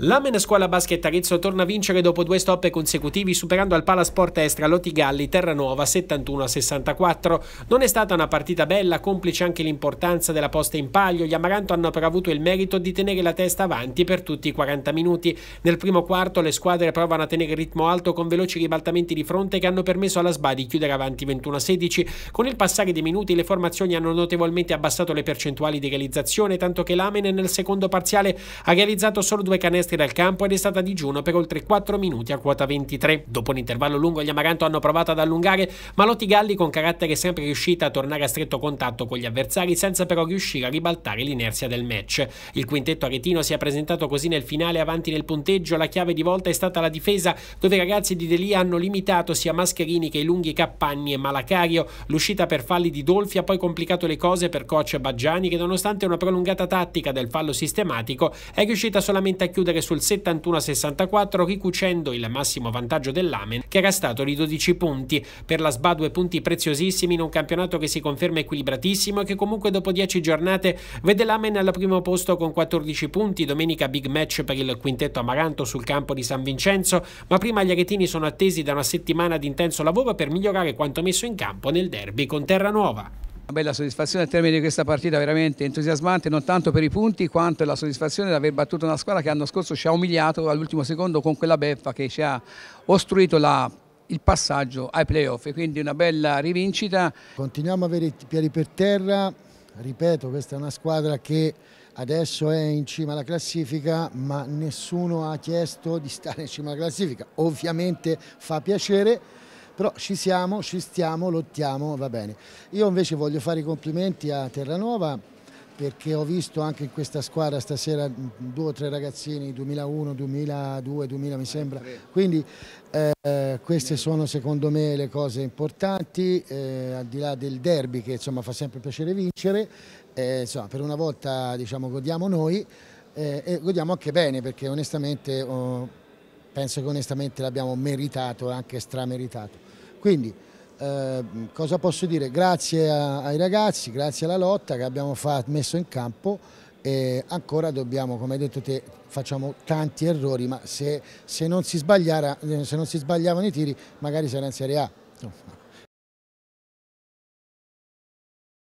L'Amen Scuola Basket Arezzo torna a vincere dopo due stop consecutivi superando al Palasport Estra Lotigalli Terranova 71-64. Non è stata una partita bella, complice anche l'importanza della posta in palio, gli Amaranto hanno però avuto il merito di tenere la testa avanti per tutti i 40 minuti. Nel primo quarto le squadre provano a tenere il ritmo alto con veloci ribaltamenti di fronte che hanno permesso alla Sba di chiudere avanti 21-16. Con il passare dei minuti le formazioni hanno notevolmente abbassato le percentuali di realizzazione, tanto che l'Amen nel secondo parziale ha realizzato solo due canestri terrestri dal campo ed è stata a digiuno per oltre 4 minuti a quota 23. Dopo un intervallo lungo gli Amaranto hanno provato ad allungare, ma Lotti Galli con carattere sempre riuscita a tornare a stretto contatto con gli avversari senza però riuscire a ribaltare l'inerzia del match. Il quintetto aretino si è presentato così nel finale avanti nel punteggio, la chiave di volta è stata la difesa dove i ragazzi di Delia hanno limitato sia Mascherini che i lunghi Cappanni e Malacario, l'uscita per falli di Dolfi ha poi complicato le cose per coach Baggiani che nonostante una prolungata tattica del fallo sistematico è riuscita solamente a chiudere chiudere sul 71-64 ricucendo il massimo vantaggio dell'Amen che era stato di 12 punti. Per la SBA due punti preziosissimi in un campionato che si conferma equilibratissimo e che comunque dopo 10 giornate vede l'Amen al primo posto con 14 punti. Domenica big match per il quintetto amaranto sul campo di San Vincenzo, ma prima gli aretini sono attesi da una settimana di intenso lavoro per migliorare quanto messo in campo nel derby con Terranuova. Una bella soddisfazione al termine di questa partita veramente entusiasmante non tanto per i punti quanto la soddisfazione di aver battuto una squadra che l'anno scorso ci ha umiliato all'ultimo secondo con quella beffa che ci ha ostruito la, il passaggio ai playoff quindi una bella rivincita. Continuiamo a avere i piedi per terra, ripeto questa è una squadra che adesso è in cima alla classifica ma nessuno ha chiesto di stare in cima alla classifica, ovviamente fa piacere però ci siamo, ci stiamo, lottiamo, va bene. Io invece voglio fare i complimenti a Terranova perché ho visto anche in questa squadra stasera due o tre ragazzini 2001, 2002, 2000 mi sembra quindi eh, queste sono secondo me le cose importanti eh, al di là del derby che insomma fa sempre piacere vincere eh, insomma, per una volta diciamo godiamo noi eh, e godiamo anche bene perché onestamente oh, penso che onestamente l'abbiamo meritato e anche strameritato quindi eh, cosa posso dire? Grazie a, ai ragazzi, grazie alla lotta che abbiamo fatto, messo in campo e ancora dobbiamo, come hai detto te, facciamo tanti errori, ma se, se, non, si eh, se non si sbagliavano i tiri magari sarà in Serie A. No.